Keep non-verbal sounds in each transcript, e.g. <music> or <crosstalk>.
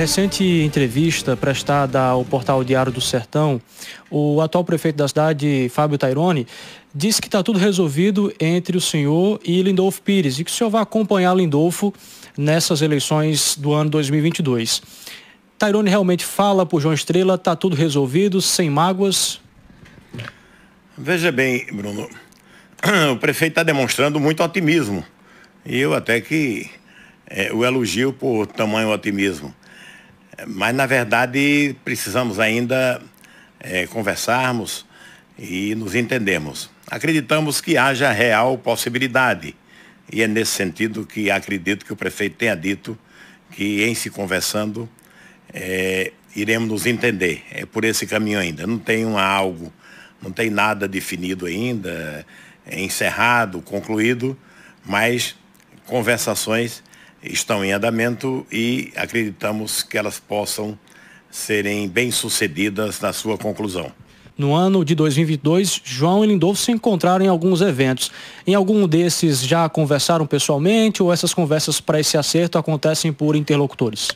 recente entrevista prestada ao portal Diário do Sertão, o atual prefeito da cidade, Fábio Tairone, disse que está tudo resolvido entre o senhor e Lindolfo Pires e que o senhor vai acompanhar Lindolfo nessas eleições do ano 2022. Tairone realmente fala por João Estrela, está tudo resolvido, sem mágoas? Veja bem, Bruno, <clears throat> o prefeito está demonstrando muito otimismo. E eu até que é, o elogio por tamanho otimismo. Mas, na verdade, precisamos ainda é, conversarmos e nos entendermos. Acreditamos que haja real possibilidade. E é nesse sentido que acredito que o prefeito tenha dito que, em se conversando, é, iremos nos entender. É por esse caminho ainda. Não tem um algo, não tem nada definido ainda, é encerrado, concluído, mas conversações estão em andamento e acreditamos que elas possam serem bem-sucedidas na sua conclusão. No ano de 2022, João e Lindolfo se encontraram em alguns eventos. Em algum desses já conversaram pessoalmente ou essas conversas para esse acerto acontecem por interlocutores?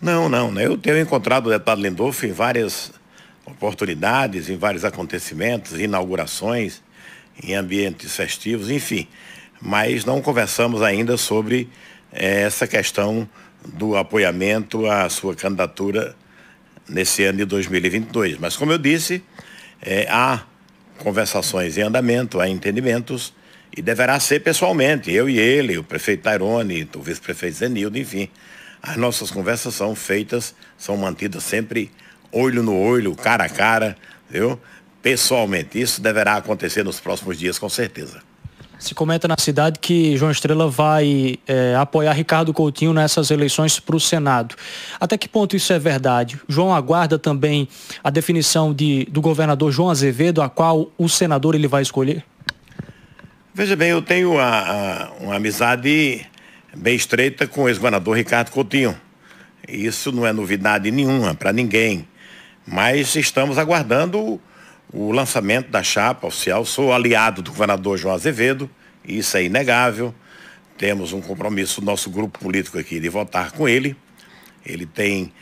Não, não. Né? Eu tenho encontrado o deputado Lindolfo em várias oportunidades, em vários acontecimentos, inaugurações, em ambientes festivos, enfim. Mas não conversamos ainda sobre é essa questão do apoiamento à sua candidatura nesse ano de 2022. Mas, como eu disse, é, há conversações em andamento, há entendimentos, e deverá ser pessoalmente, eu e ele, o prefeito Tairone, o vice-prefeito Zenildo, enfim. As nossas conversas são feitas, são mantidas sempre olho no olho, cara a cara, viu? Pessoalmente, isso deverá acontecer nos próximos dias, com certeza. Se comenta na cidade que João Estrela vai é, apoiar Ricardo Coutinho nessas eleições para o Senado. Até que ponto isso é verdade? João aguarda também a definição de, do governador João Azevedo, a qual o senador ele vai escolher? Veja bem, eu tenho a, a, uma amizade bem estreita com o ex-governador Ricardo Coutinho. Isso não é novidade nenhuma para ninguém. Mas estamos aguardando o lançamento da chapa oficial. Sou aliado do governador João Azevedo, isso é inegável. Temos um compromisso do nosso grupo político aqui de votar com ele. Ele tem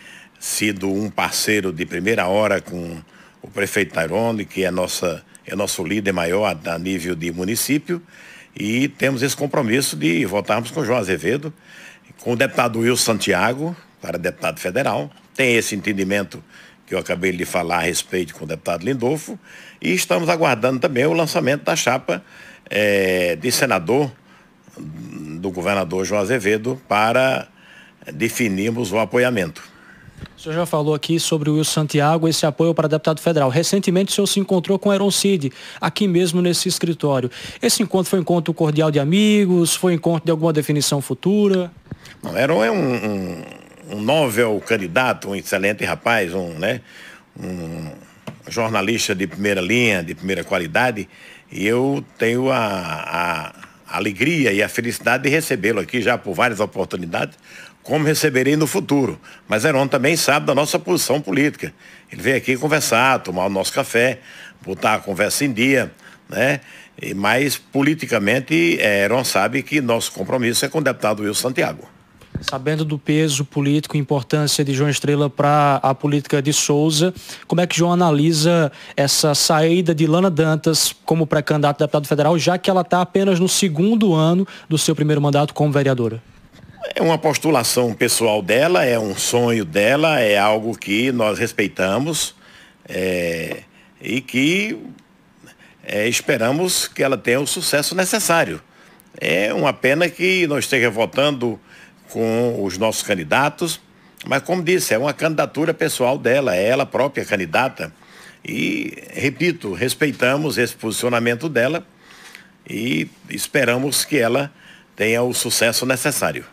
sido um parceiro de primeira hora com o prefeito Tairone, que é, nossa, é nosso líder maior a, nível de município. E temos esse compromisso de votarmos com o João Azevedo, com o deputado Wilson Santiago, para deputado federal. Tem esse entendimento que eu acabei de falar a respeito com o deputado Lindolfo, e estamos aguardando também o lançamento da chapa é, de senador do governador João Azevedo para definirmos o apoiamento. O senhor já falou aqui sobre o Wilson Santiago, esse apoio para deputado federal. Recentemente o senhor se encontrou com o Aaron Cid, aqui mesmo nesse escritório. Esse encontro foi um encontro cordial de amigos? Foi um encontro de alguma definição futura? Não, Aaron é um, um um novel candidato, um excelente rapaz, um, né, um jornalista de primeira linha, de primeira qualidade, e eu tenho a, a alegria e a felicidade de recebê-lo aqui já por várias oportunidades, como receberei no futuro. Mas Heron também sabe da nossa posição política. Ele veio aqui conversar, tomar o nosso café, botar a conversa em dia, né? Mas politicamente, é, Heron sabe que nosso compromisso é com o deputado Wilson Santiago. Sabendo do peso político e importância de João Estrela para a política de Souza, como é que João analisa essa saída de Lana Dantas como pré-candidata a deputado federal, já que ela está apenas no segundo ano do seu primeiro mandato como vereadora? É uma postulação pessoal dela, é um sonho dela, é algo que nós respeitamos é, e que é, esperamos que ela tenha o sucesso necessário. É uma pena que não esteja votando com os nossos candidatos, mas como disse, é uma candidatura pessoal dela, é ela própria candidata. E, repito, respeitamos esse posicionamento dela e esperamos que ela tenha o sucesso necessário.